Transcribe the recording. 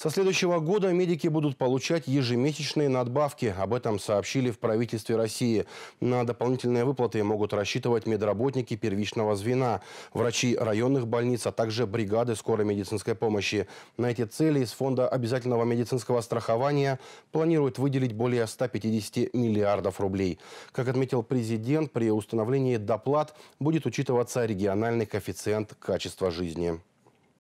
Со следующего года медики будут получать ежемесячные надбавки. Об этом сообщили в правительстве России. На дополнительные выплаты могут рассчитывать медработники первичного звена, врачи районных больниц, а также бригады скорой медицинской помощи. На эти цели из Фонда обязательного медицинского страхования планируют выделить более 150 миллиардов рублей. Как отметил президент, при установлении доплат будет учитываться региональный коэффициент качества жизни.